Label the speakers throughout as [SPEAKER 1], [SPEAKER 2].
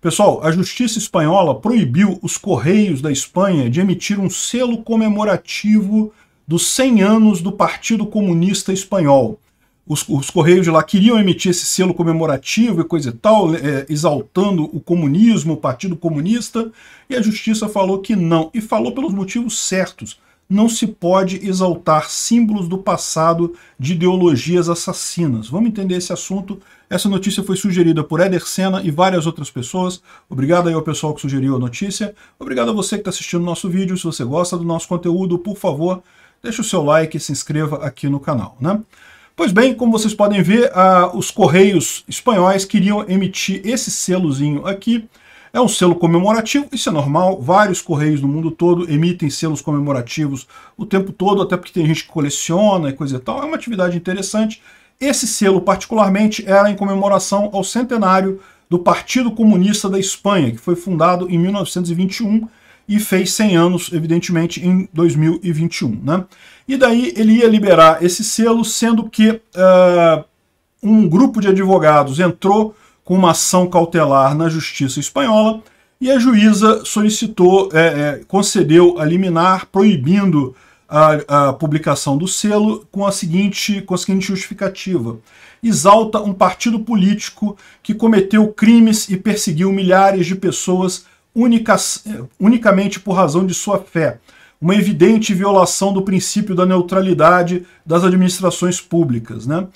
[SPEAKER 1] Pessoal, a justiça espanhola proibiu os Correios da Espanha de emitir um selo comemorativo dos 100 anos do Partido Comunista Espanhol. Os, os Correios de lá queriam emitir esse selo comemorativo e coisa e tal, é, exaltando o comunismo, o Partido Comunista, e a justiça falou que não, e falou pelos motivos certos não se pode exaltar símbolos do passado de ideologias assassinas. Vamos entender esse assunto. Essa notícia foi sugerida por Eder Senna e várias outras pessoas. Obrigado aí ao pessoal que sugeriu a notícia. Obrigado a você que está assistindo o nosso vídeo. Se você gosta do nosso conteúdo, por favor, deixe o seu like e se inscreva aqui no canal. Né? Pois bem, como vocês podem ver, ah, os Correios espanhóis queriam emitir esse selozinho aqui, é um selo comemorativo, isso é normal, vários correios no mundo todo emitem selos comemorativos o tempo todo, até porque tem gente que coleciona e coisa e tal, é uma atividade interessante. Esse selo, particularmente, era em comemoração ao centenário do Partido Comunista da Espanha, que foi fundado em 1921 e fez 100 anos, evidentemente, em 2021. Né? E daí ele ia liberar esse selo, sendo que uh, um grupo de advogados entrou com uma ação cautelar na justiça espanhola e a juíza solicitou, é, é, concedeu a liminar proibindo a, a, publicação do selo com a, seguinte, com a seguinte justificativa. Exalta um partido político que cometeu crimes e perseguiu milhares de pessoas unicamente por razão de sua fé. Uma evidente violação do princípio da neutralidade das administrações públicas. Né?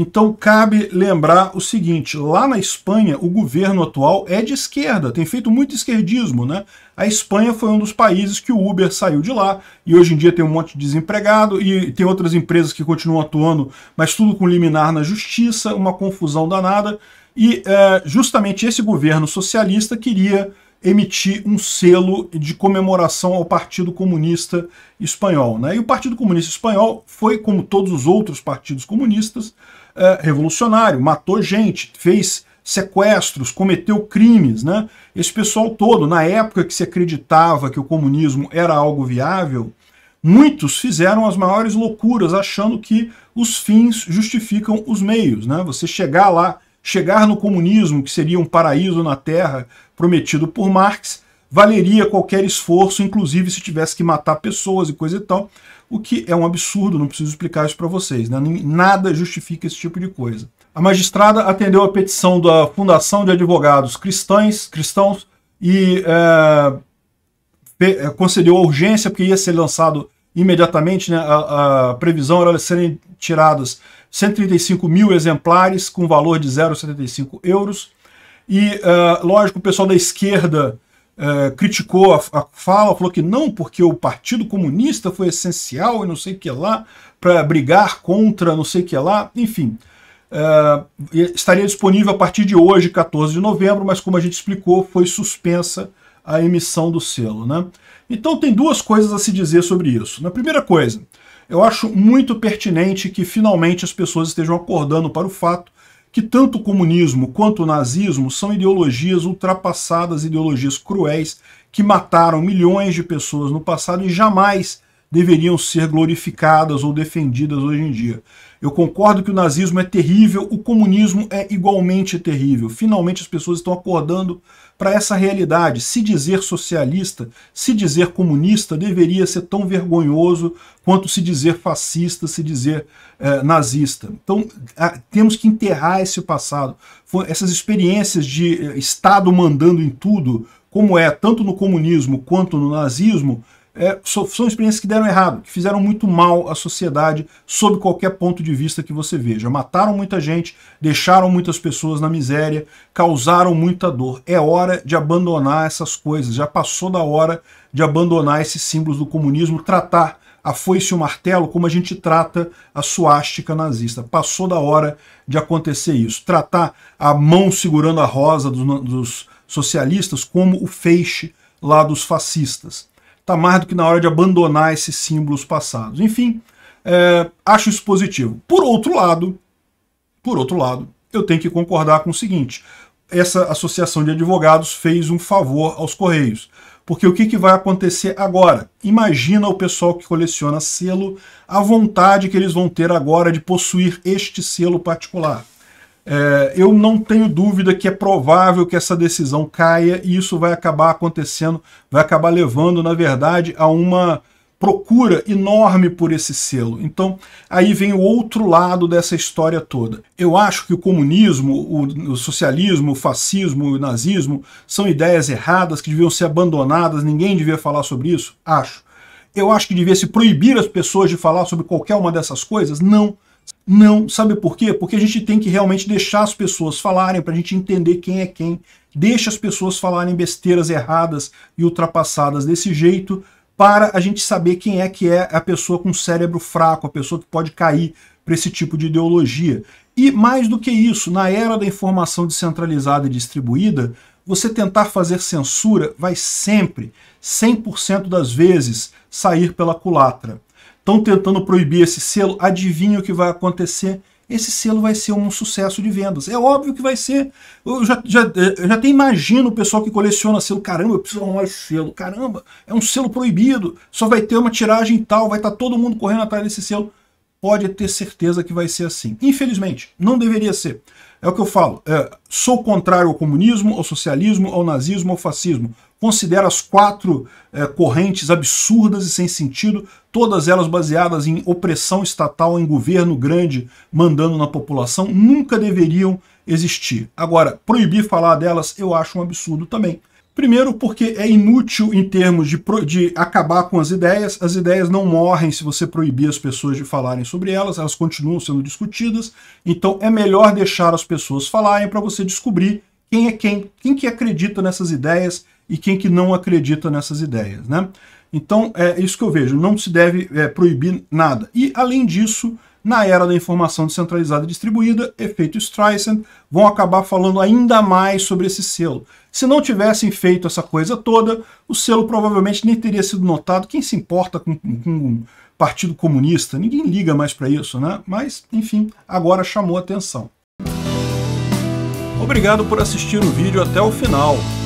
[SPEAKER 1] Então cabe lembrar o seguinte, lá na Espanha o governo atual é de esquerda, tem feito muito esquerdismo, né? A Espanha foi um dos países que o Uber saiu de lá e hoje em dia tem um monte de desempregado e tem outras empresas que continuam atuando, mas tudo com liminar na justiça, uma confusão danada. E é, justamente esse governo socialista queria emitir um selo de comemoração ao Partido Comunista Espanhol. Né? E o Partido Comunista Espanhol foi, como todos os outros partidos comunistas, é, revolucionário, matou gente, fez sequestros, cometeu crimes, né? Esse pessoal todo, na época que se acreditava que o comunismo era algo viável, muitos fizeram as maiores loucuras achando que os fins justificam os meios, né? Você chegar lá chegar no comunismo, que seria um paraíso na Terra prometido por Marx, valeria qualquer esforço, inclusive se tivesse que matar pessoas e coisa e tal, o que é um absurdo, não preciso explicar isso para vocês. Né? Nada justifica esse tipo de coisa. A magistrada atendeu a petição da Fundação de Advogados Cristãs, Cristãos e é, concedeu a urgência, porque ia ser lançado imediatamente, né, a, a previsão era serem tirados 135 mil exemplares com valor de 0,75 euros. E, uh, lógico, o pessoal da esquerda uh, criticou a, a, fala, falou que não, porque o Partido Comunista foi essencial e não sei o que lá, para brigar contra não sei o que lá, enfim. Uh, estaria disponível a partir de hoje, 14 de novembro, mas como a gente explicou, foi suspensa a emissão do selo. Né? Então tem duas coisas a se dizer sobre isso. Na primeira coisa, eu acho muito pertinente que finalmente as pessoas estejam acordando para o fato que tanto o comunismo quanto o nazismo são ideologias ultrapassadas, ideologias cruéis, que mataram milhões de pessoas no passado e jamais deveriam ser glorificadas ou defendidas hoje em dia. Eu concordo que o nazismo é terrível, o comunismo é igualmente terrível. Finalmente as pessoas estão acordando para essa realidade. Se dizer socialista, se dizer comunista, deveria ser tão vergonhoso quanto se dizer fascista, se dizer eh, nazista. Então a, temos que enterrar esse passado. Foi, essas experiências de eh, Estado mandando em tudo, como é tanto no comunismo quanto no nazismo, é, são experiências que deram errado, que fizeram muito mal à sociedade, sob qualquer ponto de vista que você veja. Mataram muita gente, deixaram muitas pessoas na miséria, causaram muita dor. É hora de abandonar essas coisas, já passou da hora de abandonar esses símbolos do comunismo, tratar a foice e o martelo como a gente trata a suástica nazista. Passou da hora de acontecer isso. Tratar a mão segurando a rosa dos, dos socialistas como o feixe lá dos fascistas está mais do que na hora de abandonar esses símbolos passados. Enfim, é, acho isso positivo. Por outro lado, por outro lado, eu tenho que concordar com o seguinte: essa associação de advogados fez um favor aos Correios. Porque o que, que vai acontecer agora? Imagina o pessoal que coleciona selo, a vontade que eles vão ter agora de possuir este selo particular. É, eu não tenho dúvida que é provável que essa decisão caia e isso vai acabar acontecendo, vai acabar levando, na verdade, a uma procura enorme por esse selo. Então, aí vem o outro lado dessa história toda. Eu acho que o comunismo, o, o, socialismo, o fascismo, o nazismo são ideias erradas que deviam ser abandonadas, ninguém devia falar sobre isso? Acho. Eu acho que devia se proibir as pessoas de falar sobre qualquer uma dessas coisas? Não. Não, sabe por quê? Porque a gente tem que realmente deixar as pessoas falarem para a gente entender quem é quem. Deixa as pessoas falarem besteiras erradas e ultrapassadas desse jeito para a gente saber quem é que é a pessoa com cérebro fraco, a pessoa que pode cair para esse tipo de ideologia. E mais do que isso, na era da informação descentralizada e distribuída, você tentar fazer censura vai sempre, 100% das vezes, sair pela culatra estão tentando proibir esse selo, adivinha o que vai acontecer? Esse selo vai ser um sucesso de vendas. É óbvio que vai ser. Eu já, já, eu eh, já até imagino o pessoal que coleciona selo. Caramba, eu preciso arrumar esse selo. Caramba, é um selo proibido. Só vai ter uma tiragem tal, vai estar tá todo mundo correndo atrás desse selo. Pode ter certeza que vai ser assim. Infelizmente, não deveria ser. É o que eu falo. É, sou contrário ao comunismo, ao socialismo, ao nazismo, ao fascismo considera as quatro é, correntes absurdas e sem sentido, todas elas baseadas em opressão estatal, em governo grande mandando na população, nunca deveriam existir. Agora, proibir falar delas eu acho um absurdo também. Primeiro, porque é inútil em termos de, de, acabar com as ideias. As ideias não morrem se você proibir as pessoas de falarem sobre elas, elas continuam sendo discutidas. Então é melhor deixar as pessoas falarem para você descobrir quem é quem, quem que acredita nessas ideias, e quem que não acredita nessas ideias, né? Então, é isso que eu vejo, não se deve é, proibir nada. E, além disso, na era da informação descentralizada e distribuída, efeito Streisand, vão acabar falando ainda mais sobre esse selo. Se não tivessem feito essa coisa toda, o selo provavelmente nem teria sido notado. Quem se importa com, com Partido Comunista? Ninguém liga mais para isso, né? Mas, enfim, agora chamou atenção. Obrigado por assistir o vídeo até o final.